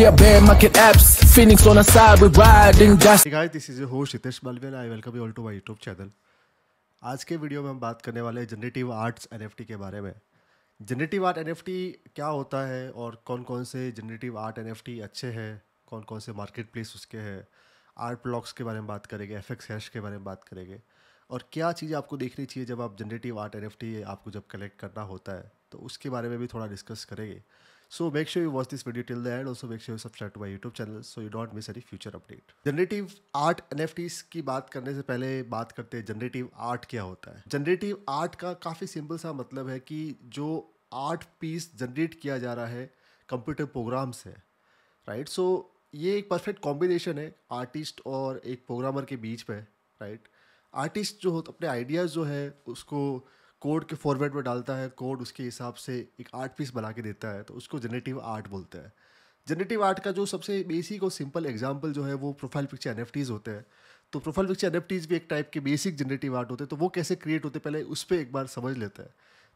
Yeah, bear market apps, Phoenix on a side, we riding just Hey guys, this is your host Hitesh Balvel. I welcome you all to my YouTube channel. आज के video में हम बात करने वाले हैं generative arts N के बारे में जनरेटिव आर्ट एन क्या होता है और कौन कौन से जनरेटिव आर्ट एन अच्छे हैं कौन कौन से मार्केट प्लेस उसके हैं आर्ट ब्लॉक्स के बारे में बात करेंगे एफ एक्स हैश के बारे में बात करेंगे और क्या चीज़ आपको देखनी चाहिए जब आप जनरेटिव आर्ट एन आपको जब कलेक्ट करना होता है तो उसके बारे में भी थोड़ा डिस्कस करेंगे So make sure you watch this video till the end. Also make sure you subscribe to my YouTube channel so you don't miss any future update. Generative art NFTs की बात करने से पहले बात करते हैं जनरेटिव आर्ट क्या होता है जनरेटिव आर्ट का काफ़ी सिंपल सा मतलब है कि जो आर्ट पीस जनरेट किया जा रहा है कंप्यूटर प्रोग्राम से राइट सो ये एक परफेक्ट कॉम्बिनेशन है आर्टिस्ट और एक प्रोग्रामर के बीच में राइट आर्टिस्ट जो हो अपने आइडियाज़ जो है उसको कोड के फॉर्मेट में डालता है कोड उसके हिसाब से एक आर्ट पीस बना के देता है तो उसको जनरेटिव आर्ट बोलते हैं जनरेटिव आर्ट का जो सबसे बेसिक और सिंपल एग्जाम्पल जो है वो प्रोफाइल पिक्चर एन होते हैं तो प्रोफाइल पिक्चर एन भी एक टाइप के बेसिक जनरेटिव आर्ट होते हैं तो वो कैसे क्रिएट होते पहले उस पर एक बार समझ लेते हैं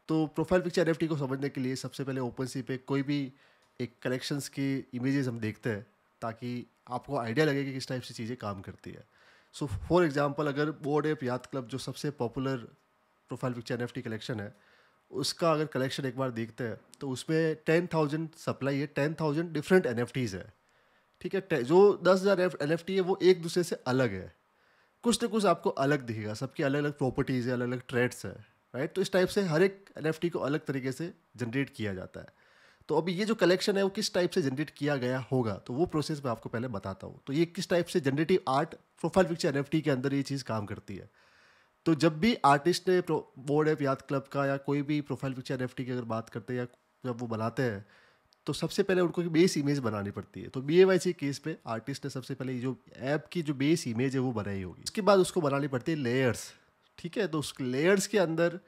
तो प्रोफाइल पिक्चर एन को समझने के लिए सबसे पहले ओपन सी पे कोई भी एक कलेक्शंस की इमेजेस हम देखते हैं ताकि आपको आइडिया लगे कि किस टाइप से चीज़ें काम करती है सो फॉर एग्ज़ाम्पल अगर बोर्ड एप याद क्लब जो सबसे popular profile picture N collection है उसका अगर कलेक्शन एक बार देखते हैं तो उसमें टेन थाउजेंड सप्लाई है टेन थाउजेंड डिफरेंट एन है ठीक है जो दस हज़ार एन है वो एक दूसरे से अलग है कुछ ना कुछ आपको अलग दिखेगा सबकी अलग अलग प्रॉपर्टीज़ है अलग अलग ट्रेड्स है राइट तो इस टाइप से हर एक एन को अलग तरीके से जनरेट किया जाता है तो अभी ये जो कलेक्शन है वो किस टाइप से जनरेट किया गया होगा तो वो प्रोसेस मैं आपको पहले बताता हूँ तो ये किस टाइप से generative art profile picture N के अंदर ये चीज़ काम करती है तो जब भी आर्टिस्ट ने बोर्ड ऐप याद क्लब का या कोई भी प्रोफाइल पिक्चर एफ की अगर बात करते हैं या जब वो बनाते हैं तो सबसे पहले उनको एक बेस इमेज बनानी पड़ती है तो B A Y C case पे आर्टिस्ट ने सबसे पहले जो ऐप की जो बेस इमेज है वो बनाई होगी उसके बाद उसको बनानी पड़ती है लेयर्स ठीक है तो उस लेयर्स के अंदर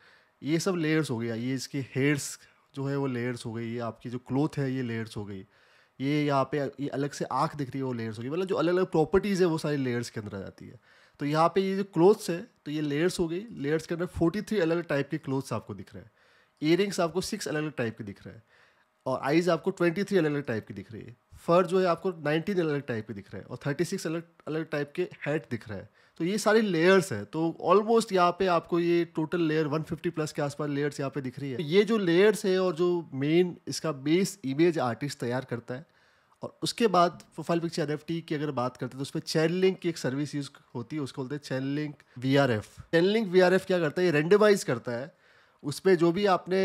ये सब लेयर्स हो गया ये इसके हेयर्स जो है वो लेयर्स हो गई ये आपकी जो क्लोथ है ये लेयर्स हो गई ये यहाँ पे ये अलग से आँख दिख रही है वो लेयर्स हो गई मतलब जो अलग अलग प्रॉपर्टीज़ है वो सारी लेयर्स के अंदर आ जाती है तो यहाँ पे ये जो क्लोथ्स है तो ये लेयर्स हो गई लेयर्स के अंदर फोर्टी थ्री अलग अलग टाइप के क्लोथ्स आपको दिख रहे हैं ईयरिंग्स आपको सिक्स अलग अलग टाइप के दिख रहे हैं और आइज़ आपको ट्वेंटी थ्री अलग अलग टाइप की दिख रही है फर जो है आपको नाइनटीन अलग अलग टाइप के दिख रहा है और थर्टी सिक्स अलग अलग टाइप के हेड दिख रहा है तो ये सारी लेयर्स है तो ऑलमोस्ट यहाँ पे आपको ये टोटल लेयर 150 प्लस के आसपास लेयर्स यहाँ पे दिख रही है तो ये जो लेयर्स है और जो मेन इसका बेस इमेज आर्टिस्ट तैयार करता है और उसके बाद profile picture N F T की अगर बात करते हैं तो उसमें चैन लिंक की एक सर्विस यूज होती है उसको बोलते हैं Chainlink V R F Chainlink V R F क्या करता है ये रेंडमाइज करता है उस पर जो भी आपने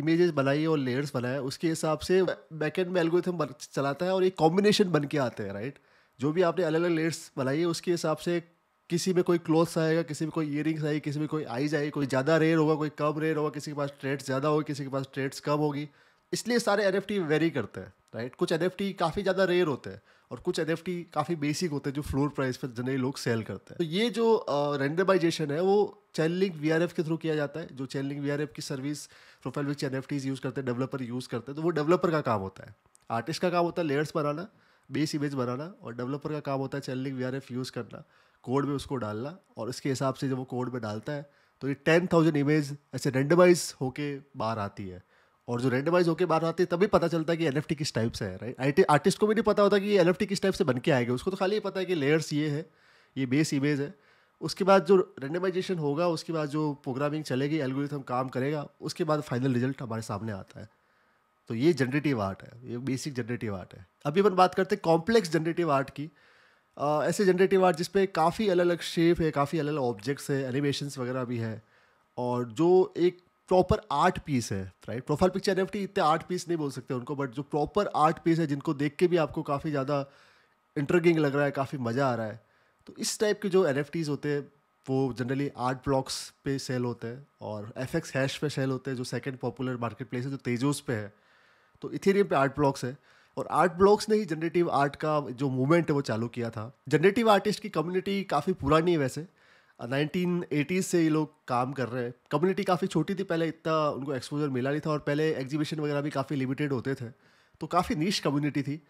इमेजेस बनाई और लेयर्स बनाए उसके हिसाब से बैकेंड में एल्गोथम चलाता है और एक कॉम्बिनेशन बन के आते हैं राइट जो भी आपने अलग अलग लेयर्स बनाई है उसके हिसाब से किसी में कोई क्लोथ्स आएगा किसी में कोई ईयरिंग्स आएगी किसी में कोई आईज आएगी कोई ज़्यादा रेयर होगा कोई कम रेयर होगा किसी के पास ट्रेड्स ज़्यादा होगी किसी के पास ट्रेड्स कम होगी इसलिए सारे एन वेरी करते हैं राइट कुछ एन काफ़ी ज़्यादा रेयर होते हैं और कुछ एन काफ़ी बेसिक होते हैं जो फ्लोर प्राइस पर जनरली लोग सेल करते हैं तो ये जो रेंडमाइजेशन है वो चैनलिंग वी के थ्रू किया जाता है जो चैनलिंग वी की service profile which N use करते हैं डेवलपर यूज़ करते हैं तो वो डेवलपर का काम होता है आर्टिस्ट का काम होता है लेयर्स बनाना बेस इमेज बनाना और डेवलपर का काम होता है चैनलिंग वी यूज़ करना कोड में उसको डालना और इसके हिसाब से जब वो कोड में डालता है तो ये टेन थाउजेंड इमेज ऐसे रेंडमाइज होके बाहर आती है और जो रेंडमाइज होकर बाहर आती है तभी पता चलता है कि एन किस टाइप से है राइट आई टी आर्टिस्ट को भी नहीं पता होता कि एन किस टाइप से बन के आएगा उसको तो खाली पता है कि लेयर्स ये है ये बेस इमेज है उसके बाद जो रेंडमाइजेशन होगा उसके बाद जो प्रोग्रामिंग चलेगी एल्गोरिथम काम करेगा उसके बाद फाइनल रिजल्ट हमारे सामने आता है तो ये जनरेटिव आर्ट है ये बेसिक जनरेटिव आर्ट है अभी अपन बात करते हैं कॉम्प्लेक्स जनरेटिव आर्ट की आ, ऐसे जनरेटिव आर्ट जिसपे काफ़ी अलग अलग शेप है काफ़ी अलग अलग ऑब्जेक्ट्स है एनिमेशन वगैरह भी है और जो एक प्रॉपर आर्ट पीस है राइट प्रोफाइल पिक्चर एफ इतने आर्ट पीस नहीं बोल सकते उनको बट जो प्रॉपर आर्ट पीस है जिनको देख के भी आपको काफ़ी ज़्यादा इंटरगिंग लग रहा है काफ़ी मज़ा आ रहा है तो इस टाइप के जो एन होते हैं वो जनरली आर्ट ब्लॉक्स पे सेल होते हैं और एफ एक्स हैश पे सेल होते हैं जो सेकेंड पॉपुलर मार्केट प्लेस है जो तेजोस पे है तो इथेरियम पे आर्ट ब्लॉक्स है और आर्ट ब्लॉक्स ने ही जनरेटिव आर्ट का जो मूवमेंट है वो चालू किया था जनरेटिव आर्टिस्ट की कम्युनिटी काफ़ी पुरानी है वैसे नाइनटीन एटीज़ से ये लोग काम कर रहे हैं कम्युनिटी काफ़ी छोटी थी पहले इतना उनको एक्सपोजर मिला नहीं था और पहले एग्जीबिशन वगैरह भी काफ़ी लिमिटेड होते थे तो काफ़ी नीच कम्युनिटी थी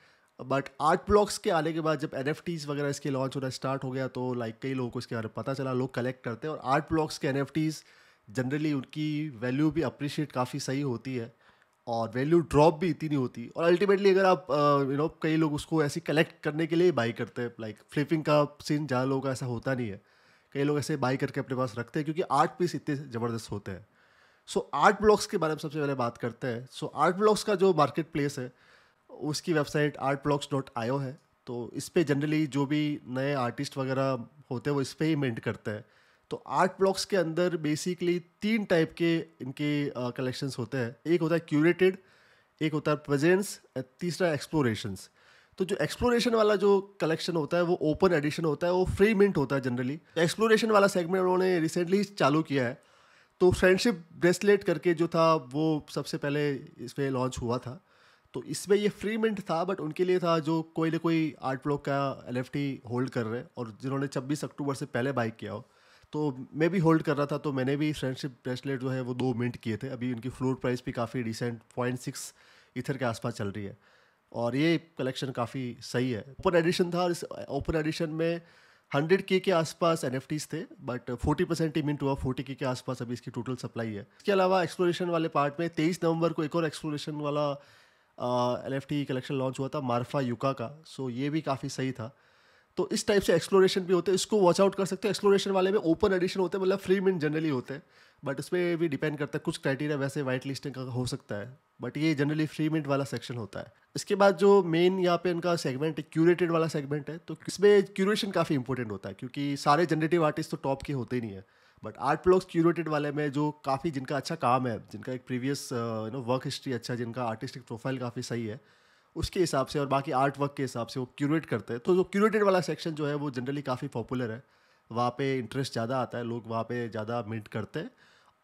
बट आर्ट ब्लॉक्स के आने के बाद जब एन वगैरह इसके लॉन्च होना स्टार्ट हो गया तो लाइक कई लोगों को इसके बारे में पता चला लोग कलेक्ट करते हैं और आर्ट ब्लॉक्स के एन जनरली उनकी वैल्यू भी अप्रिशिएट काफ़ी सही होती है और वैल्यू ड्रॉप भी इतनी नहीं होती और अल्टीमेटली अगर आप यू नो कई लोग उसको ऐसी कलेक्ट करने के लिए बाई करते हैं लाइक फ्लिपिंग का सीन ज़्यादा लोगों का ऐसा होता नहीं है कई लोग ऐसे बाई करके अपने पास रखते हैं क्योंकि आर्ट पीस इतने ज़बरदस्त होते हैं सो आर्ट ब्लॉक्स के बारे में सबसे पहले बात करते हैं सो आर्ट ब्लॉक्स का जो मार्केट प्लेस है उसकी वेबसाइट आर्ट ब्लॉक्स डॉट आयो है तो इस पर जनरली जो भी नए आर्टिस्ट वगैरह होते हैं वो इस पर ही मेंट करते हैं तो आर्ट ब्लॉक्स के अंदर बेसिकली तीन टाइप के इनके कलेक्शंस होते हैं एक होता है क्यूरेटेड एक होता है प्रेजेंस तीसरा एक्सप्लोरेशंस तो जो एक्सप्लोरेशन वाला जो कलेक्शन होता है वो ओपन एडिशन होता है वो फ्री मिंट होता है जनरली तो एक्सप्लोरेशन वाला सेगमेंट उन्होंने रिसेंटली चालू किया है तो फ्रेंडशिप ब्रेसलेट करके जो था वो सबसे पहले इस पर लॉन्च हुआ था तो इसमें ये फ्री मिंट था बट उनके लिए था जो कोई ना कोई आर्ट ब्लॉक का एल होल्ड कर रहे और जिन्होंने छब्बीस अक्टूबर से पहले बाइक किया हो तो मैं भी होल्ड कर रहा था तो मैंने भी फ्रेंडशिप ब्रेसलेट जो है वो दो मिनट किए थे अभी उनकी फ्लोर प्राइस भी काफ़ी रिसेंट पॉइंट सिक्स इथर के आसपास चल रही है और ये कलेक्शन काफ़ी सही है ओपन एडिशन था और इस ओपन एडिशन में हंड्रेड के के आसपास एन थे बट फोर्टी परसेंट मिनट हुआ फोर्टी के के आसपास अभी इसकी टोटल सप्लाई है इसके अलावा एक्सप्लोरेशन वाले पार्ट में तेईस नवंबर को एक और एक्सप्लोरेशन वाला एन एफ कलेक्शन लॉन्च हुआ था मार्फा युका का सो ये भी काफ़ी सही था तो इस टाइप से एक्सप्लोरेशन भी होते हैं इसको वॉच आउट कर सकते हो एक्सप्लोरेशन वाले में ओपन एडिशन होते हैं मतलब फ्री मिन जनरली होते हैं बट उसमें पर भी डिपेंड करता है कुछ क्राइटेरिया वैसे वाइट लिस्टिंग का हो सकता है बट ये जनरली फ्री मिनट वाला सेक्शन होता है इसके बाद जो मेन यहाँ पे इनका सेगमेंट है क्यूरेटेड वाला सेगमेंट है तो इसमें क्यूरेशन काफ़ी इंपॉर्टेंट होता है क्योंकि सारे जनरेटिव आर्टिस्ट तो टॉप के होते नहीं है बट आर्ट ब्लॉग्स क्यूरेटेड वाले में जो काफ़ी जिनका अच्छा काम है जिनका एक previous you know work history अच्छा जिनका आर्टिस्टिक प्रोफाइल काफ़ी सही है उसके हिसाब से और बाकी आर्ट वर्क के हिसाब से वो क्यूरेट करते हैं तो जो क्यूरेटेड वाला सेक्शन जो है वो जनरली काफ़ी पॉपुलर है वहाँ पे इंटरेस्ट ज़्यादा आता है लोग वहाँ पे ज़्यादा मिंट करते हैं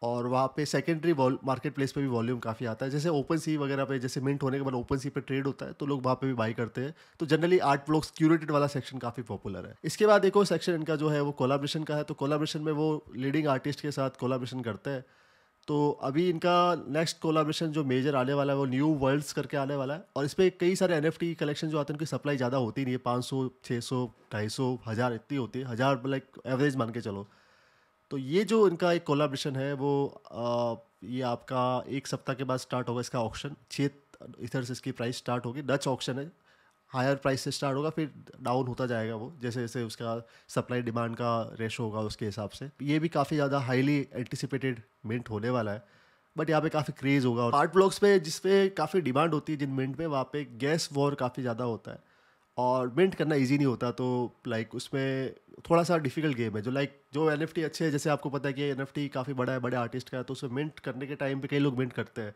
और वहाँ पे सेकेंडरी मार्केट प्लेस पे भी वॉल्यूम काफ़ी आता है जैसे ओपन सी वगैरह पे जैसे मिंट होने के बाद ओपन सी पे ट्रेड होता है तो लोग वहाँ पे भी बाई करते हैं तो जनरली आर्ट ब्लॉक्स क्यूरेटेड वाला सेक्शन काफ़ी पॉपुलर है इसके बाद एक और सेक्शन इनका जो है वो कोलाब्रेशन का है तो कोलाब्रेशन में वो लीडिंग आर्टिस्ट के साथ कोलाब्रेशन करते हैं तो अभी इनका नेक्स्ट कोलाब्रेशन जो मेजर आने वाला है वो न्यू वर्ल्ड्स करके आने वाला है और इस पर कई सारे एन कलेक्शन जो आते हैं उनकी सप्लाई ज़्यादा होती नहीं है पाँच सौ छः सौ ढाई सौ हज़ार इतनी होती है हज़ार लाइक एवरेज मान के चलो तो ये जो इनका एक कोलाब्रेशन है वो आ, ये आपका एक सप्ताह के बाद स्टार्ट होगा इसका ऑप्शन छः इधर से इसकी प्राइस स्टार्ट होगी डच ऑप्शन है हायर प्राइस से स्टार्ट होगा फिर डाउन होता जाएगा वो जैसे जैसे उसका सप्लाई डिमांड का रेशो होगा उसके हिसाब से ये भी काफ़ी ज़्यादा हाईली एंटिसिपेटेड मिंट होने वाला है बट यहाँ पे काफ़ी क्रेज़ होगा और आर्ट ब्लॉग्स पे जिसपे काफ़ी डिमांड होती है जिन मिंट में वहाँ पे गैस वॉर काफ़ी ज़्यादा होता है और मिंट करना इजी नहीं होता तो लाइक उसमें थोड़ा सा डिफिकल्ट गेम है जो लाइक जो एन अच्छे है जैसे आपको पता है कि एन काफ़ी बड़ा है बड़े आर्टिस्ट का है तो उसमें मिंट करने के टाइम पर कई लोग मिंट करते हैं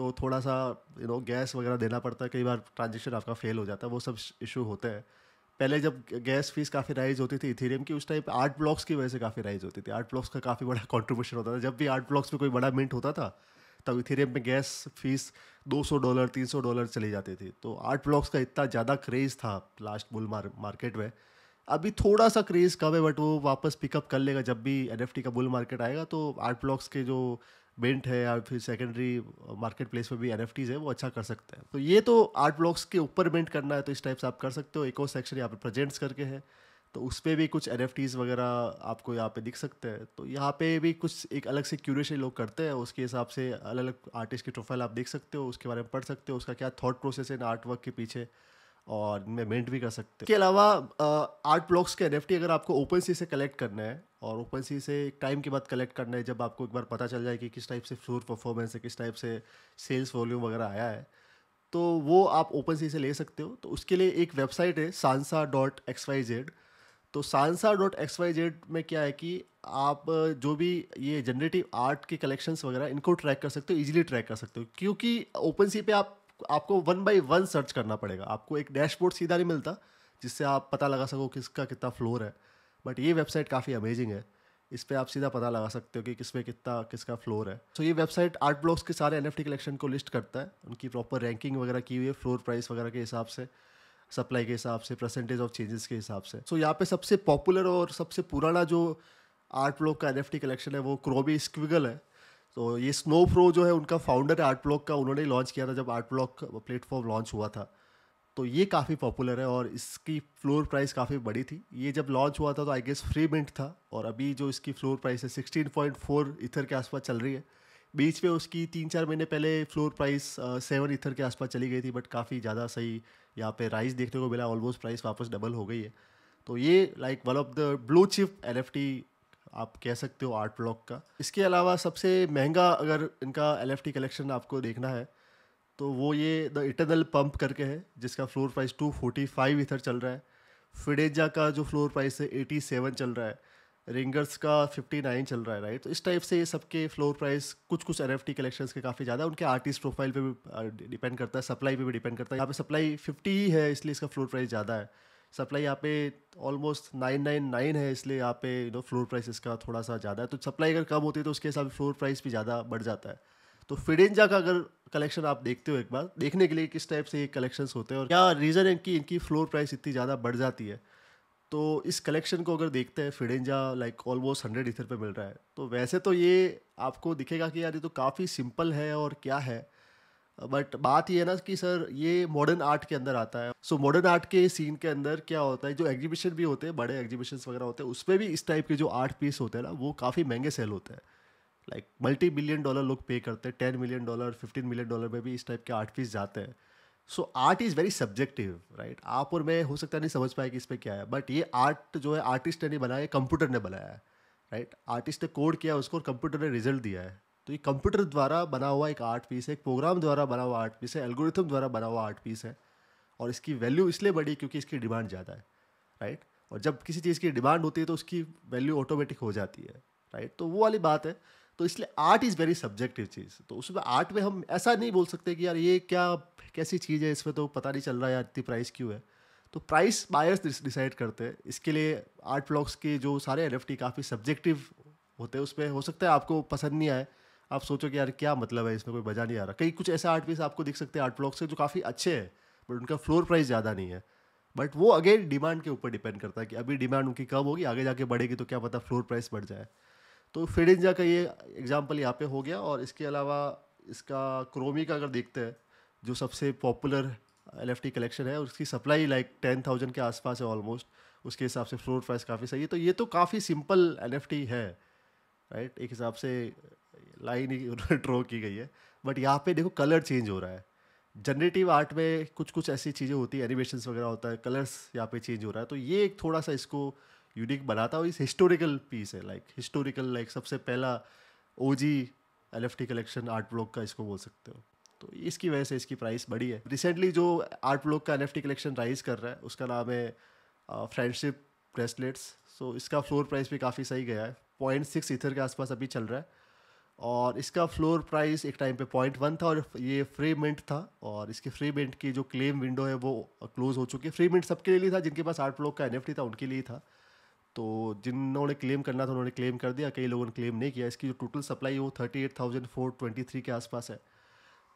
तो थोड़ा सा यू नो गैस वगैरह देना पड़ता है कई बार ट्रांजेक्शन आपका फेल हो जाता है वो सब इशू होते हैं पहले जब गैस फीस काफ़ी राइज होती थी इथेरियम की उस टाइम आर्ट ब्लॉक्स की वजह से काफ़ी राइज होती थी आर्ट ब्लॉक्स का काफ़ी बड़ा कॉन्ट्रीब्यूशन होता था जब भी आर्ट ब्लॉक्स में कोई बड़ा मिंट होता था तब इथेरियम में गैस फीस 200 डॉलर 300 डॉलर चली जाती थी तो आर्ट ब्लॉक्स का इतना ज़्यादा क्रेज़ था लास्ट बुल मार्केट में अभी थोड़ा सा क्रेज़ कम है बट वो वापस पिकअप कर लेगा जब भी एन का बुल मार्केट आएगा तो आर्ट ब्लॉक्स के जो बेंट है या फिर सेकेंडरी मार्केट प्लेस पर भी एन है वो अच्छा कर सकते हैं तो ये तो आर्ट ब्लॉक्स के ऊपर बेंट करना है तो इस टाइप से आप कर सकते हो एक सेक्शन यहाँ पर प्रेजेंट्स करके है तो उस पर भी कुछ एन वगैरह आपको यहाँ पे दिख सकते हैं तो यहाँ पे भी कुछ एक अलग से क्यूरेशन लोग करते हैं उसके हिसाब से अलग अलग आर्टिस्ट की प्रोफाइल आप देख सकते हो उसके बारे में पढ़ सकते हो उसका क्या थाट प्रोसेस है आर्ट वर्क के पीछे और इनमें मेंट भी कर सकते हैं अलावा आर्ट ब्लॉक्स के एन अगर आपको ओपन सी से कलेक्ट करना है और ओपन सी से एक टाइम के बाद कलेक्ट करना है जब आपको एक बार पता चल जाए कि किस टाइप से फ्लोर परफॉर्मेंस है किस टाइप से सेल्स वॉल्यूम वगैरह आया है तो वो आप ओपन सी से ले सकते हो तो उसके लिए एक वेबसाइट है Sansa dot X Y Z तो Sansa dot X Y Z में क्या है कि आप जो भी ये जनरेटिव आर्ट के कलेक्शंस वगैरह इनको ट्रैक कर सकते हो ईजिली ट्रैक कर सकते हो क्योंकि ओपन सी पे आप आपको वन बाई वन सर्च करना पड़ेगा आपको एक डैशबोर्ड सीधा नहीं मिलता जिससे आप पता लगा सको किसका कितना फ्लोर है बट ये वेबसाइट काफ़ी अमेजिंग है इस पर आप सीधा पता लगा सकते हो कि किस पे कितना किसका फ्लोर है तो so, ये वेबसाइट आर्ट ब्लॉक्स के सारे एन कलेक्शन को लिस्ट करता है उनकी प्रॉपर रैंकिंग वगैरह की हुई है फ्लोर प्राइस वगैरह के हिसाब से सप्लाई के हिसाब से परसेंटेज ऑफ चेंजेस के हिसाब से सो so, यहाँ पे सबसे पॉपुलर और सबसे पुराना जो आर्ट ब्लॉक का एन कलेक्शन है वो क्रोबी स्क्विगल है तो ये स्नो प्रो जो है उनका फाउंडर है आर्ट ब्लॉक का उन्होंने लॉन्च किया था जब आर्ट ब्लॉक प्लेटफॉर्म लॉन्च हुआ था तो ये काफ़ी पॉपुलर है और इसकी फ्लोर प्राइस काफ़ी बड़ी थी ये जब लॉन्च हुआ था तो आई गेस फ्री मिंट था और अभी जो इसकी फ्लोर प्राइस है सिक्सटीन पॉइंट फोर इथर के आसपास चल रही है बीच में उसकी तीन चार महीने पहले फ्लोर प्राइस सेवन इथर के आसपास चली गई थी बट काफ़ी ज़्यादा सही यहाँ पे राइस देखने को मिला ऑलमोस्ट प्राइस वापस डबल हो गई है तो ये like one of the blue chip N आप कह सकते हो आर्ट ब्लॉक का इसके अलावा सबसे महंगा अगर इनका एल कलेक्शन आपको देखना है तो वो ये द इटरनल पम्प करके है जिसका floor price two forty five इधर चल रहा है फिडेजा का जो फ्लोर प्राइस है एटी सेवन चल रहा है रिंगर्स का फिफ्टी नाइन चल रहा है राइट तो इस टाइप से ये सबके फ्लोर प्राइस कुछ कुछ एन एफ टी कलेक्शन के काफ़ी ज़्यादा उनके आर्टिस्ट प्रोफाइल पे भी डिपेंड करता है सप्लाई पे भी डिपेंड करता है यहाँ पे सप्लाई फिफ्टी ही है इसलिए इसका फ्लोर प्राइस ज़्यादा है सप्लाई यहाँ पे ऑलमोस्ट नाइन नाइन नाइन है इसलिए यहाँ पे यू नो फ्लोर प्राइस इसका थोड़ा सा ज़्यादा है तो सप्लाई अगर कम होती है तो उसके हिसाब से फ्लोर प्राइस भी ज़्यादा बढ़ जाता है तो फिडेंजा का अगर कलेक्शन आप देखते हो एक बार देखने के लिए किस टाइप से ये कलेक्शन होते हैं और क्या रीज़न है कि इनकी फ्लोर प्राइस इतनी ज़्यादा बढ़ जाती है तो इस कलेक्शन को अगर देखते हैं Fidenza like almost hundred ether पे मिल रहा है तो वैसे तो ये आपको दिखेगा कि यार ये तो काफ़ी सिंपल है और क्या है बट बात ये है ना कि सर ये मॉडर्न आर्ट के अंदर आता है सो मॉडर्न आर्ट के सीन के अंदर क्या होता है जो एग्जीबिशन भी होते हैं बड़े एग्जीबिशन वगैरह होते हैं उसमें भी इस टाइप के जो आर्ट पीस होते हैं ना वो काफ़ी महंगे सेल होते हैं लाइक मल्टी बिलियन डॉलर लोग पे करते हैं ten million dollar fifteen million dollar में भी इस टाइप के आर्ट पीस जाते हैं so art is very subjective right आप और मैं हो सकता नहीं समझ पाए कि इस पर क्या है बट ये आर्ट जो है आर्टिस्ट ने नहीं बनाया कंप्यूटर ने बनाया है राइट आर्टिस्ट ने कोड किया उसको और कंप्यूटर ने रिजल्ट दिया है तो ये कंप्यूटर द्वारा बना हुआ एक आर्ट पीस है एक प्रोग्राम द्वारा बना हुआ आर्ट पीस है एल्गोरिथम द्वारा बना हुआ आर्ट पीस है और इसकी वैल्यू इसलिए बढ़ी क्योंकि इसकी डिमांड ज़्यादा है राइट और जब किसी चीज़ की डिमांड होती है तो उसकी वैल्यू ऑटोमेटिक हो जाती है राइट तो वो वाली बात है तो इसलिए आर्ट इज़ वेरी सब्जेक्टिव चीज़ तो उसमें आर्ट में हम ऐसा नहीं बोल सकते कि यार ये क्या कैसी चीज़ है इसमें तो पता नहीं चल रहा है यार इतनी प्राइस क्यों है तो प्राइस बायर्स डिसाइड करते हैं इसके लिए आर्ट ब्लॉग्स के जो सारे एन काफ़ी सब्जेक्टिव होते हैं उसमें हो सकता है आपको पसंद नहीं आए आप सोचो कि यार क्या मतलब है इसमें कोई मज़ा नहीं आ रहा कई कुछ ऐसे आर्ट पीस आपको देख सकते हैं आर्ट ब्लॉक्स से जो काफ़ी अच्छे हैं बट उनका फ्लोर प्राइस ज़्यादा नहीं है बट वो अगेन डिमांड के ऊपर डिपेंड करता है कि अभी डिमांड उनकी कम होगी आगे जाके बढ़ेगी तो क्या पता फ्लोर प्राइस बढ़ जाए तो फिड इंजा का ये एग्जाम्पल यहाँ पे हो गया और इसके अलावा इसका क्रोमी का अगर देखते हैं जो सबसे पॉपुलर एल कलेक्शन है उसकी सप्लाई लाइक टेन थाउजेंड के आसपास है ऑलमोस्ट उसके हिसाब से फ्लोर प्राइस काफ़ी सही है तो ये तो काफ़ी सिंपल एन है राइट एक हिसाब से लाइन ही ड्रॉ की गई है बट यहाँ पे देखो कलर चेंज हो रहा है जनरेटिव आर्ट में कुछ कुछ ऐसी चीज़ें होती है एनिमेशंस वगैरह होता है कलर्स यहाँ पे चेंज हो रहा है तो ये एक थोड़ा सा इसको यूनिक बनाता है और इस हिस्टोरिकल पीस है लाइक हिस्टोरिकल लाइक सबसे पहला O G L F T collection art block का इसको बोल सकते हो तो इसकी वजह से इसकी प्राइस बढ़ी है रिसेंटली जो आर्ट ब्लॉक का N F T collection rise कर रहा है उसका नाम है फ्रेंडशिप ब्रेसलेट्स सो इसका फ्लोर प्राइस भी काफ़ी सही गया है पॉइंट सिक्स ईथर के आसपास अभी चल रहा है और इसका फ्लोर प्राइस एक टाइम पे पॉइंट वन था और ये फ्री मिंट था और इसके फ्री मिंट की जो क्लेम विंडो है वो क्लोज हो चुकी है फ्री मिंट सबके लिए था जिनके पास आठ ब्लॉक का एन था उनके लिए था तो जिन्होंने क्लेम करना था उन्होंने क्लेम कर दिया कई लोगों ने क्लेम नहीं किया इसकी जो टोटल सप्लाई वो thirty eight thousand four twenty three के आसपास है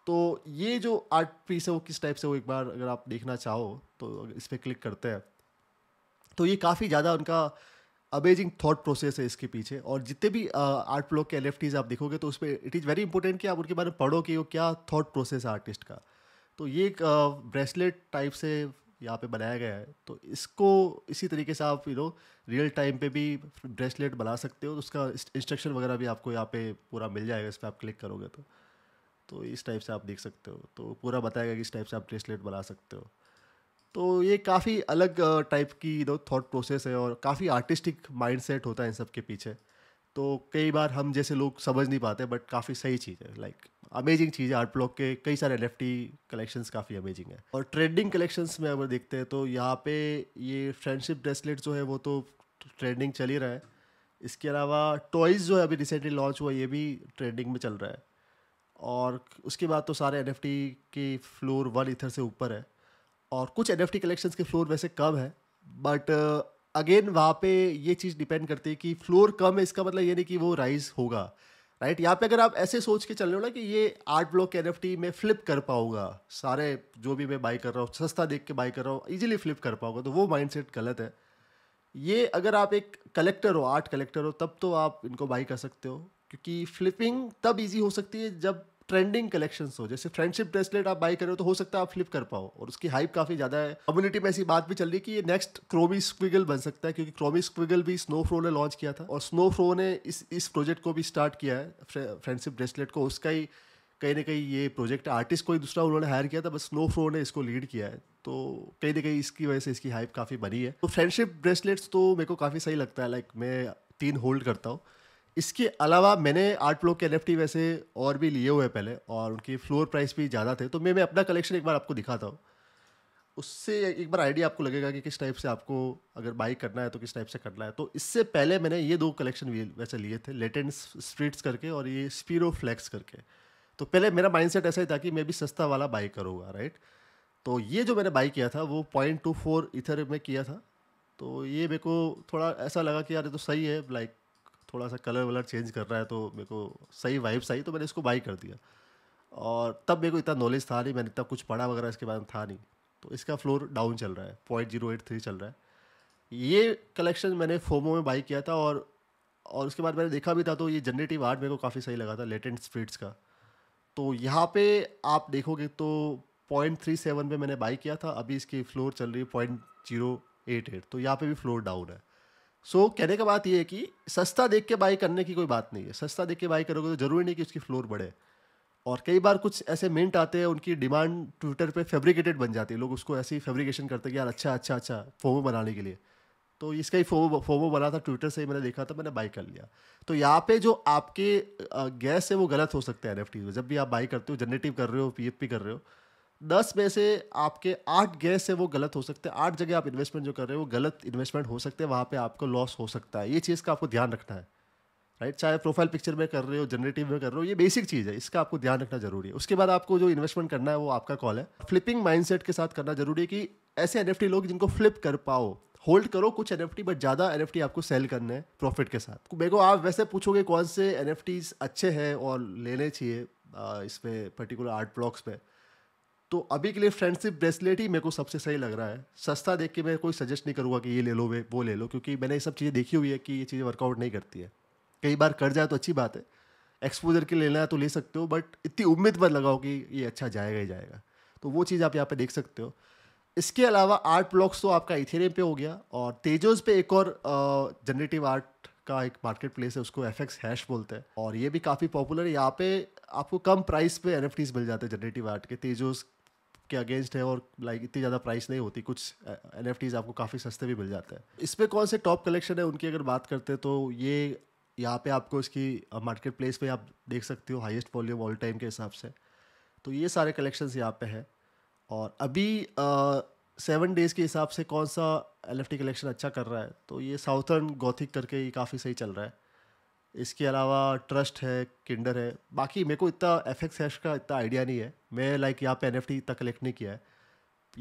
तो ये जो आर्ट पीस है वो किस टाइप से वो एक बार अगर आप देखना चाहो तो इस पर क्लिक करते हैं तो ये काफ़ी ज़्यादा उनका अमेजिंग थॉट प्रोसेस है इसके पीछे और जितने भी आर्ट ब्लॉग के एल आप देखोगे तो उस पर इट इज़ वेरी इंपॉर्टेंट कि आप उनके बारे में पढ़ो कि वो क्या थॉट प्रोसेस है आर्टिस्ट का तो ये एक ब्रेसलेट टाइप से यहाँ पे बनाया गया है तो इसको इसी तरीके से आप यू नो रियल टाइम पे भी ब्रेसलेट बना सकते हो तो उसका इंस्ट्रक्शन वगैरह भी आपको यहाँ पे पूरा मिल जाएगा इस पर आप क्लिक करोगे तो तो इस टाइप से आप देख सकते हो तो पूरा बताएगा कि इस टाइप से आप ब्रेसलेट बना सकते हो तो ये काफ़ी अलग टाइप की दो थॉट प्रोसेस है और काफ़ी आर्टिस्टिक माइंडसेट होता है इन सब के पीछे तो कई बार हम जैसे लोग समझ नहीं पाते बट काफ़ी सही चीज़ है लाइक अमेजिंग चीज़ है आर्ट ब्लॉक के कई सारे एन एफ़ टी कलेक्शंस काफ़ी अमेजिंग है और ट्रेंडिंग कलेक्शंस में अगर देखते हैं तो यहाँ पे ये फ्रेंडशिप ब्रेसलेट जो है वो तो ट्रेंडिंग चल ही रहा है इसके अलावा टॉयज़ जो है अभी रिसेंटली लॉन्च हुआ ये भी ट्रेंडिंग में चल रहा है और उसके बाद तो सारे एन एफ टी की फ्लोर वन इथर से ऊपर है और कुछ एन एफ कलेक्शंस के फ्लोर वैसे कम है बट अगेन वहाँ पे ये चीज़ डिपेंड करती है कि फ्लोर कम है इसका मतलब ये नहीं कि वो राइज होगा राइट यहाँ पे अगर आप ऐसे सोच के चल रहे हो ना कि ये आर्ट ब्लॉक के एन एफ में फ्लिप कर पाऊंगा सारे जो भी मैं बाई कर रहा हूँ सस्ता देख के बाई कर रहा हूँ ईजिली फ्लिप कर पाऊंगा तो वो सेट गलत है ये अगर आप एक कलेक्टर हो आर्ट कलेक्टर हो तब तो आप इनको बाई कर सकते हो क्योंकि फ्लिपिंग तब इजी हो सकती है जब ट्रेंडिंग कलेक्शन हो जैसे फ्रेंडशिप ब्रेसलेट आप बाई करो तो हो सकता है आप फ्लिप कर पाओ और उसकी हाइप काफी ज्यादा है कम्युनिटी में ऐसी बात भी चल रही है कि ये नेक्स्ट क्रोमी स्क्विगल बन सकता है क्योंकि क्रोमी स्क्विगल भी स्नो फ्रो ने लॉन्च किया था और स्नो फ्रो ने इस इस प्रोजेक्ट को भी स्टार्ट किया है फ्रेंडशिप ब्रेसलेट को उसका ही कहीं ना कहीं ये प्रोजेक्ट आर्टिस्ट कोई दूसरा उन्होंने हायर किया था बस स्नो फ्रो ने इसको लीड किया है तो कहीं ना कहीं इसकी वजह से इसकी हाइप काफ़ी बनी है तो फ्रेंडशिप ब्रेसलेट्स तो मेरे को काफ़ी सही लगता है लाइक मैं तीन होल्ड करता हूँ इसके अलावा मैंने आर्ट ब्लॉक के एन वैसे और भी लिए हुए पहले और उनकी फ्लोर प्राइस भी ज़्यादा थे तो मैं मैं अपना कलेक्शन एक बार आपको दिखाता हूँ उससे एक बार आइडिया आपको लगेगा कि किस टाइप से आपको अगर बाइक करना है तो किस टाइप से करना है तो इससे पहले मैंने ये दो कलेक्शन वैसे लिए थे लेटेंट स्ट्रीट्स करके और ये स्पीरो फ्लैक्स करके तो पहले मेरा माइंड ऐसा ही था कि मैं भी सस्ता वाला बाई करूँगा राइट तो ये जो मैंने बाई किया था वो पॉइंट टू फोर इथर में किया था तो ये मेरे को थोड़ा ऐसा लगा कि यार ये तो सही है लाइक थोड़ा सा कलर वलर चेंज कर रहा है तो मेरे को सही वाइब्स आई तो मैंने इसको बाई कर दिया और तब मेरे को इतना नॉलेज था नहीं मैंने इतना कुछ पढ़ा वगैरह इसके बारे में था नहीं तो इसका फ्लोर डाउन चल रहा है पॉइंट जीरो एट थ्री चल रहा है ये कलेक्शन मैंने फोमो में बाई किया था और और उसके बाद मैंने देखा भी था तो ये जनरेटिव आर्ट मेरे को काफ़ी सही लगा था लेटेंट स्पीड्स का तो यहाँ पे आप देखोगे तो पॉइंट थ्री सेवन पर मैंने बाई किया था अभी इसकी फ्लोर चल रही है पॉइंट जीरो एट एट तो यहाँ पर भी फ्लोर डाउन है सो so, कहने का बात यह है कि सस्ता देख के बाई करने की कोई बात नहीं है सस्ता देख के बाई करोगे तो ज़रूरी नहीं कि उसकी फ्लोर बढ़े और कई बार कुछ ऐसे मिंट आते हैं उनकी डिमांड ट्विटर पे फेब्रिकेटेड बन जाती है लोग उसको ऐसी फेब्रिकेशन करते हैं कि यार अच्छा अच्छा अच्छा फोमो बनाने के लिए तो इसका ही फोमो फोमो बना था ट्विटर से ही मैंने देखा था मैंने बाई कर लिया तो यहाँ पे जो आपके गैस है वो गलत हो सकता है एन में जब भी आप बाई करते हो जनरेटिव कर रहे हो पी कर रहे हो दस में से आपके आठ गैस से वो गलत हो सकते हैं आठ जगह आप इन्वेस्टमेंट जो कर रहे हो वो गलत इन्वेस्टमेंट हो सकते हैं वहाँ पे आपको लॉस हो सकता है ये चीज़ का आपको ध्यान रखना है राइट चाहे प्रोफाइल पिक्चर में कर रहे हो जनरेटिव में कर रहे हो ये बेसिक चीज़ है इसका आपको ध्यान रखना जरूरी है उसके बाद आपको जो इन्वेस्टमेंट करना है वो आपका कॉल है फ्लिपिंग माइंडसेट के साथ करना जरूरी है कि ऐसे एन लोग जिनको फ्लिप कर पाओ होल्ड करो कुछ एन बट ज़्यादा एन आपको सेल करने हैं प्रॉफिट के साथ मेरे को आप वैसे पूछोगे कौन से एन अच्छे हैं और लेने चाहिए इसमें पर्टिकुलर आर्ट ब्लॉक्स में तो अभी के लिए फ्रेंडशिप ब्रेसलेट ही मेरे को सबसे सही लग रहा है सस्ता देख के मैं कोई सजेस्ट नहीं करूँगा कि ये ले लो वे वो ले लो क्योंकि मैंने ये सब चीज़ें देखी हुई है कि ये चीज़ें वर्कआउट नहीं करती है कई बार कर जाए तो अच्छी बात है एक्सपोजर के लेना है तो ले सकते हो बट इतनी उम्मीद मत लगाओ कि ये अच्छा जाएगा ही जाएगा तो वो चीज़ आप यहाँ पर देख सकते हो इसके अलावा आर्ट ब्लॉक्स तो आपका इथेरियम पे हो गया और तेजोस पे एक और जनरेटिव आर्ट का एक मार्केट प्लेस है उसको एफ एक्स हैश बोलते हैं और ये भी काफ़ी पॉपुलर है यहाँ पे आपको कम प्राइस पे एन मिल जाते हैं जनरेटिव आर्ट के तेजोस के अगेंस्ट है और लाइक इतनी ज़्यादा प्राइस नहीं होती कुछ एन आपको काफ़ी सस्ते भी मिल जाते हैं इस पर कौन से टॉप कलेक्शन है उनकी अगर बात करते हैं तो ये यहाँ पे आपको इसकी मार्केट प्लेस में आप देख सकते हो हाइस्ट वॉल्यूम ऑल टाइम के हिसाब से तो ये सारे कलेक्शंस यहाँ पे हैं और अभी सेवन डेज़ के हिसाब से कौन सा एल कलेक्शन अच्छा कर रहा है तो ये साउथर्न गौथिक करके ये काफ़ी सही चल रहा है इसके अलावा ट्रस्ट है किंडर है बाकी मेरे को इतना एफ एक्स हैश का इतना आइडिया नहीं है मैं लाइक यहाँ पे एन एफ टी तक कलेक्ट नहीं किया है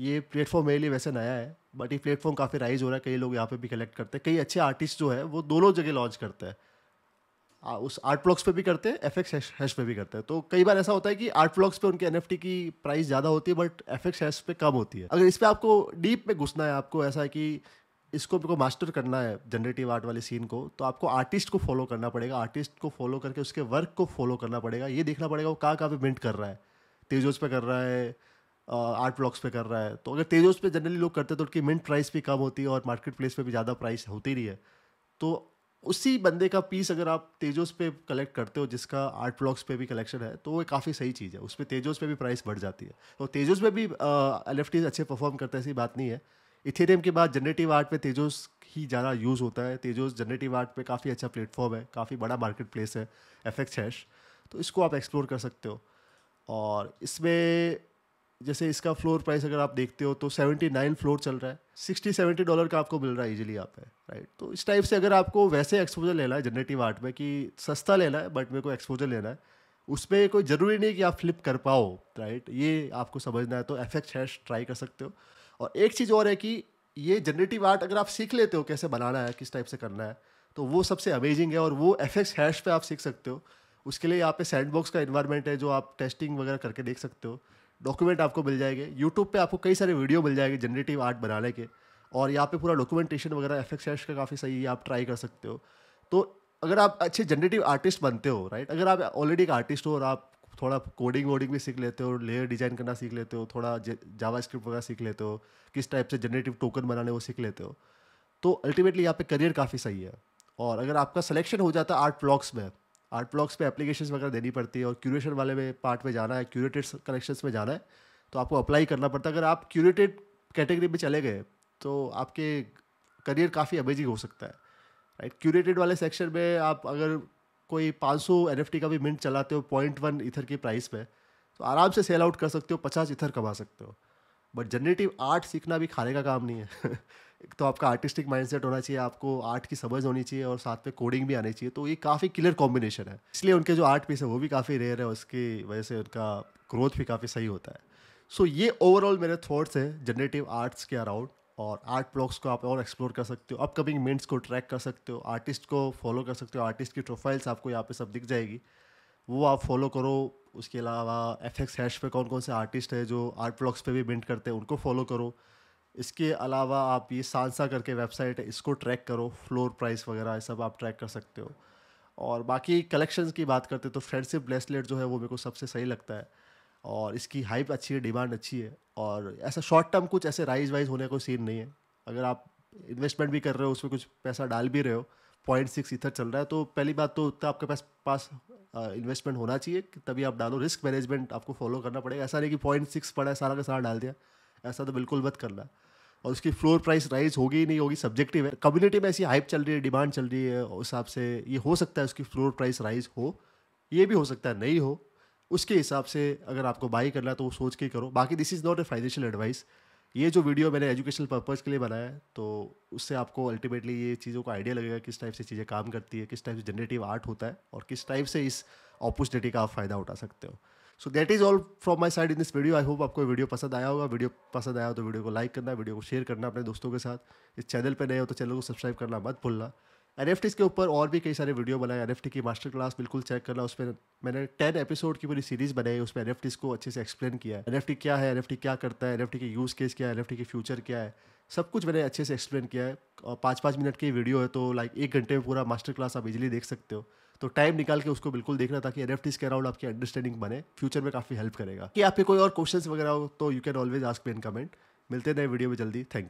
ये प्लेटफॉर्म मेरे लिए वैसे नया है बट ये प्लेटफॉर्म काफ़ी राइज हो रहा है कई लोग यहाँ पे भी कलेक्ट करते हैं कई अच्छे आर्टिस्ट जो है वो दोनों जगह लॉन्च करते हैं उस आर्ट ब्लॉक्स पे भी करते हैं एफ एक्स हैश पे भी करते हैं तो कई बार ऐसा होता है कि आर्ट ब्लॉक्स पे उनके एन की प्राइस ज़्यादा होती है बट एफ एक्स हैश पे कम होती है अगर इस पर आपको डीप में घुसना है आपको ऐसा है कि इसको मेरे को मास्टर करना है जनरेटिव आर्ट वाले सीन को तो आपको आर्टिस्ट को फॉलो करना पड़ेगा आर्टिस्ट को फॉलो करके उसके वर्क को फॉलो करना पड़ेगा ये देखना पड़ेगा वो कहाँ कहाँ पे मिंट कर रहा है तेजोस पे कर रहा है आर्ट ब्लॉक्स पे कर रहा है तो अगर तेजोस पे जनरली लोग करते हैं तो उनकी मिंट प्राइस भी कम होती है और मार्केट प्लेस पे भी ज़्यादा प्राइस होती नहीं है तो उसी बंदे का पीस अगर आप तेजोस पे कलेक्ट करते हो जिसका आर्ट ब्लॉक्स पे भी कलेक्शन है तो वो काफ़ी सही चीज़ है उस पर तेजोस पे भी प्राइस बढ़ जाती है तो तेजोस पे भी एल अच्छे परफॉर्म करते हैं ऐसी बात नहीं है इथेरियम के बाद जनरेटिव आर्ट में तेजोस ही ज़्यादा यूज़ होता है तेजोस जनरेटिव आर्ट पे काफ़ी अच्छा प्लेटफॉर्म है काफ़ी बड़ा मार्केट प्लेस है एफ एक्स हैश तो इसको आप एक्सप्लोर कर सकते हो और इसमें जैसे इसका फ्लोर प्राइस अगर आप देखते हो तो सेवेंटी नाइन फ्लोर चल रहा है सिक्सटी सेवेंटी डॉलर का आपको मिल रहा है इजीली आप पे राइट तो इस टाइप से अगर आपको वैसे एक्सपोजर लेना है जनरेटिव आर्ट में कि सस्ता लेना है बट मेरे को एक्सपोजर लेना है उसमें कोई ज़रूरी नहीं कि आप फ्लिप कर पाओ राइट ये आपको समझना है तो एफ एक्स हैश ट्राई कर सकते हो और एक चीज़ और है कि ये जनरेटिव आर्ट अगर आप सीख लेते हो कैसे बनाना है किस टाइप से करना है तो वो सबसे अमेजिंग है और वो एफ एक्स हैश पर आप सीख सकते हो उसके लिए यहाँ पे सैंडबॉक्स का इन्वायरमेंट है जो आप टेस्टिंग वगैरह करके देख सकते हो डॉक्यूमेंट आपको मिल जाएंगे यूट्यूब पे आपको कई सारे वीडियो मिल जाएंगे जनरेटिव आर्ट बनाने के और यहाँ पे पूरा डॉक्यूमेंटेशन वगैरह एफ एक्स का काफ़ी सही है आप ट्राई कर सकते हो तो अगर आप अच्छे जनरेटिव आर्टिस्ट बनते हो राइट अगर आप ऑलरेडी एक आर्टिस्ट हो और आप थोड़ा कोडिंग वोडिंग भी सीख लेते हो लेयर डिजाइन करना सीख लेते हो थोड़ा जावा स्क्रिप्ट वगैरह सीख लेते हो किस टाइप से जनरेटिव टोकन बनाने वो सीख लेते हो तो अल्टीमेटली यहाँ पे करियर काफ़ी सही है और अगर आपका सिलेक्शन हो जाता आर्ट ब्लॉक्स में आर्ट ब्लॉक्स पे एप्लीकेशन वगैरह देनी पड़ती है और क्यूरेशन वाले में पार्ट में जाना है क्यूरेटेड कलेक्शन में जाना है तो आपको अप्लाई करना पड़ता है अगर आप क्यूरेटेड कैटेगरी में चले गए तो आपके करियर काफ़ी अमेजिंग हो सकता है राइट क्यूरेटेड वाले सेक्शन में आप अगर कोई 500 सौ का भी मिनट चलाते हो पॉइंट वन इथर की प्राइस पे तो आराम से सेल आउट कर सकते हो पचास इथर कमा सकते हो बट जनरेटिव आर्ट सीखना भी खाने का काम नहीं है एक तो आपका आर्टिस्टिक माइंडसेट होना चाहिए आपको आर्ट की समझ होनी चाहिए और साथ में कोडिंग भी आनी चाहिए तो ये काफ़ी क्लियर कॉम्बिनेशन है इसलिए उनके जो आर्ट पीस है वो भी काफ़ी रेयर है उसकी वजह से उनका ग्रोथ भी काफ़ी सही होता है सो so, ये ओवरऑल मेरे थॉट्स हैं जनरेटिव आर्ट्स के अराउंड और आर्ट ब्लॉग्स को आप और एक्सप्लोर कर सकते हो अपकमिंग मेंट्स को ट्रैक कर सकते हो आर्टिस्ट को फॉलो कर सकते हो आर्टिस्ट की प्रोफाइल्स आपको यहाँ पे सब दिख जाएगी वो आप फॉलो करो उसके अलावा एफ एक्स हैश पे कौन कौन से आर्टिस्ट है जो आर्ट ब्लॉग्स पे भी मेंट करते हैं उनको फॉलो करो इसके अलावा आप ये सांसा करके वेबसाइट है इसको ट्रैक करो फ्लोर प्राइस वगैरह सब आप ट्रैक कर सकते हो और बाकी कलेक्शंस की बात करते तो फ्रेंडशिप ब्रेसलेट जो है वो मेरे को सबसे सही लगता है और इसकी हाइप अच्छी है डिमांड अच्छी है और ऐसा शॉर्ट टर्म कुछ ऐसे राइज वाइज होने का सीन नहीं है अगर आप इन्वेस्टमेंट भी कर रहे हो उसमें कुछ पैसा डाल भी रहे हो पॉइंट सिक्स इधर चल रहा है तो पहली बात तो उतना आपके पास पास इन्वेस्टमेंट होना चाहिए कि तभी आप डालो रिस्क मैनेजमेंट आपको फॉलो करना पड़ेगा ऐसा नहीं कि पॉइंट सिक्स पड़ा है सारा का सारा डाल दिया ऐसा तो बिल्कुल मत करना और उसकी फ्लोर प्राइस राइज होगी ही नहीं होगी सब्जेक्टिव है कम्युनिटी में ऐसी हाइप चल रही है डिमांड चल रही है उस हिसाब से ये हो सकता है उसकी फ्लोर प्राइस राइज हो ये भी हो सकता है नहीं हो उसके हिसाब से अगर आपको बाई करना है तो वो सोच के करो बाकी this is not a financial advice ये जो वीडियो मैंने एजुकेशनल पर्पज़ के लिए बनाया है तो उससे आपको अल्टीमेटली ये चीज़ों का आइडिया लगेगा किस टाइप से चीज़ें काम करती है किस टाइप से जनरेटिव आर्ट होता है और किस टाइप से इस अपॉर्चुनिटी का आप फ़ायदा उठा सकते हो so that is all from my side in this video I hope आपको वीडियो पसंद आया होगा वीडियो पसंद आया हो तो वीडियो को लाइक करना वीडियो को शेयर करना अपने दोस्तों के साथ इस चैनल पर नए हो तो चैनल को सब्सक्राइब करना मत भूलना एन के ऊपर और भी कई सारे वीडियो बनाए एन एफ की मास्टर क्लास बिल्कुल चेक करना उस पर मैंने टेन एपिसोड की पूरी सीरीज बनाई उसमें एन एफ को अच्छे से एक्सप्लेन किया है एन क्या है एन एफ क्या करता है एन एफ के यूज़ केस क्या है एन के फ्यूचर क्या है सब कुछ मैंने अच्छे से एक्सप्लेन किया है और पाँच पाँच मिनट की वीडियो है तो लाइक एक घंटे में पूरा मास्टर क्लास आप इजिली देख सकते हो तो टाइम निकाल के उसको बिल्कुल देखना ताकि एन के अराउंड आपकी अंडरस्टैंडिंग बने फ्यूचर में काफ़ी हेल्प करेगा कि आपके कोई और क्वेश्चन वगैरह हो तो यू कैन ऑलवेज आस्क मेन कमेंट मिलते नए वीडियो में जल्दी थैंक यू